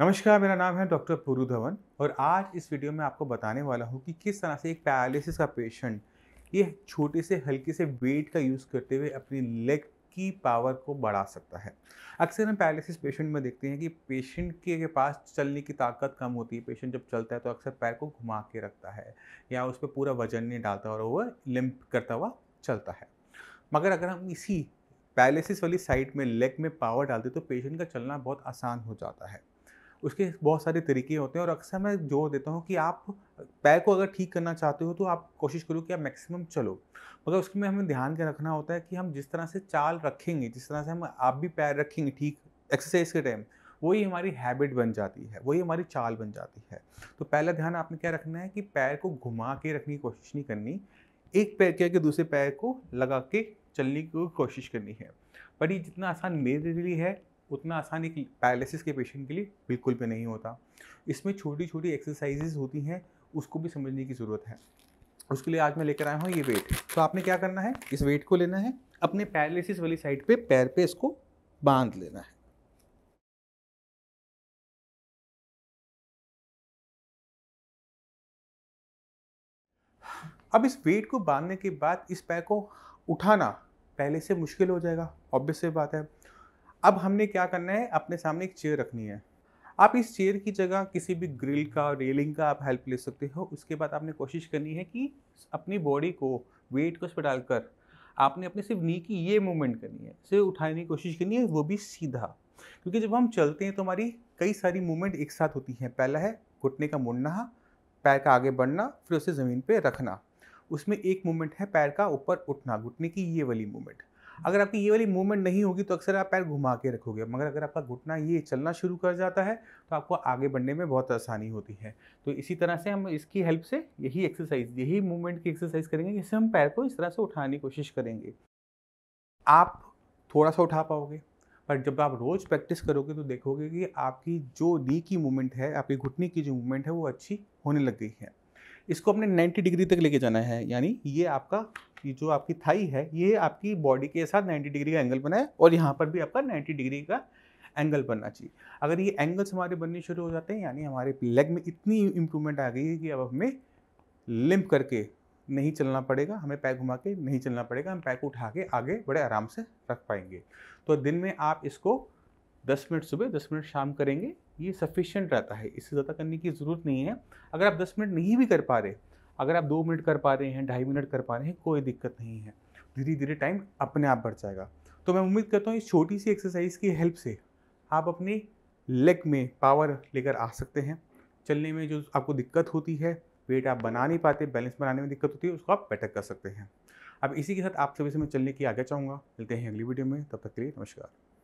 नमस्कार मेरा नाम है डॉक्टर पुरु धवन और आज इस वीडियो में आपको बताने वाला हूँ कि किस तरह से एक पैरालिसिस का पेशेंट ये छोटे से हल्के से वेट का यूज़ करते हुए अपनी लेग की पावर को बढ़ा सकता है अक्सर हम पैरालिसिस पेशेंट में देखते हैं कि पेशेंट के, के पास चलने की ताकत कम होती है पेशेंट जब चलता है तो अक्सर पैर को घुमा के रखता है या उस पर पूरा वजन नहीं डालता और वह लिम्प करता हुआ चलता है मगर अगर हम इसी पैरालिसिस वाली साइड में लेग में पावर डालते तो पेशेंट का चलना बहुत आसान हो जाता है उसके बहुत सारे तरीके होते हैं और अक्सर मैं जोर देता हूँ कि आप पैर को अगर ठीक करना चाहते हो तो आप कोशिश करो कि आप मैक्सिमम चलो मगर उसके में हमें ध्यान के रखना होता है कि हम जिस तरह से चाल रखेंगे जिस तरह से हम आप भी पैर रखेंगे ठीक एक्सरसाइज के टाइम वही हमारी हैबिट बन जाती है वही हमारी चाल बन जाती है तो पहला ध्यान आपने क्या रखना है कि पैर को घुमा के रखने की कोशिश नहीं करनी एक पैर क्या के दूसरे पैर को लगा के चलने की कोशिश करनी है पर ये जितना आसान मेरे लिए है उतना आसान एक पैरालिसिस के पेशेंट के लिए बिल्कुल भी नहीं होता इसमें छोटी छोटी एक्सरसाइजेज होती हैं उसको भी समझने की ज़रूरत है उसके लिए आज मैं लेकर आया हूँ ये वेट तो आपने क्या करना है इस वेट को लेना है अपने पैरालिसिस वाली साइड पे पैर पे इसको बांध लेना है अब इस वेट को बांधने के बाद इस पैर को उठाना पहले से मुश्किल हो जाएगा ऑब्वियस से बात है अब हमने क्या करना है अपने सामने एक चेयर रखनी है आप इस चेयर की जगह किसी भी ग्रिल का रेलिंग का आप हेल्प ले सकते हो उसके बाद आपने कोशिश करनी है कि अपनी बॉडी को वेट को उस पर डालकर आपने अपने सिर्फ नी की ये मूवमेंट करनी है सिर्फ उठाने की कोशिश करनी है वो भी सीधा क्योंकि जब हम चलते हैं तो हमारी कई सारी मूवमेंट एक साथ होती हैं पहला है घुटने का मुड़ना पैर का आगे बढ़ना फिर उसे ज़मीन पर रखना उसमें एक मूवमेंट है पैर का ऊपर उठना घुटने की ये वाली मूवमेंट अगर आपकी ये वाली मूवमेंट नहीं होगी तो अक्सर आप पैर घुमा के रखोगे मगर अगर आपका घुटना ये चलना शुरू कर जाता है तो आपको आगे बढ़ने में बहुत आसानी होती है तो इसी तरह से हम इसकी हेल्प से यही एक्सरसाइज यही मूवमेंट की एक्सरसाइज करेंगे जिससे हम पैर को इस तरह से उठाने की कोशिश करेंगे आप थोड़ा सा उठा पाओगे पर जब आप रोज़ प्रैक्टिस करोगे तो देखोगे कि आपकी जो नी की मूवमेंट है आपकी घुटने की जो मूवमेंट है वो अच्छी होने लग गई है इसको अपने 90 डिग्री तक लेके जाना है यानी ये आपका ये जो आपकी थाई है ये आपकी बॉडी के साथ 90 डिग्री का एंगल बनाए और यहाँ पर भी आपका 90 डिग्री का एंगल बनना चाहिए अगर ये एंगल्स हमारे बनने शुरू हो जाते हैं यानी हमारे लेग में इतनी इम्प्रूवमेंट आ गई है कि अब हमें लिम्प करके नहीं चलना पड़ेगा हमें पैर घुमा के नहीं चलना पड़ेगा हम पैर को उठा के आगे बड़े आराम से रख पाएंगे तो दिन में आप इसको 10 मिनट सुबह 10 मिनट शाम करेंगे ये सफिशेंट रहता है इससे ज़्यादा करने की ज़रूरत नहीं है अगर आप 10 मिनट नहीं भी कर पा रहे अगर आप दो मिनट कर पा रहे हैं ढाई मिनट कर पा रहे हैं कोई दिक्कत नहीं है धीरे धीरे टाइम अपने आप बढ़ जाएगा तो मैं उम्मीद करता हूँ इस छोटी सी एक्सरसाइज की हेल्प से आप अपने लेग में पावर लेकर आ सकते हैं चलने में जो आपको दिक्कत होती है वेट आप बना नहीं पाते बैलेंस बनाने में दिक्कत होती है उसको आप बैठक कर सकते हैं अब इसी के साथ आप सभी से मैं चलने की आगे चाहूँगा मिलते हैं अगली वीडियो में तब तक के लिए नमस्कार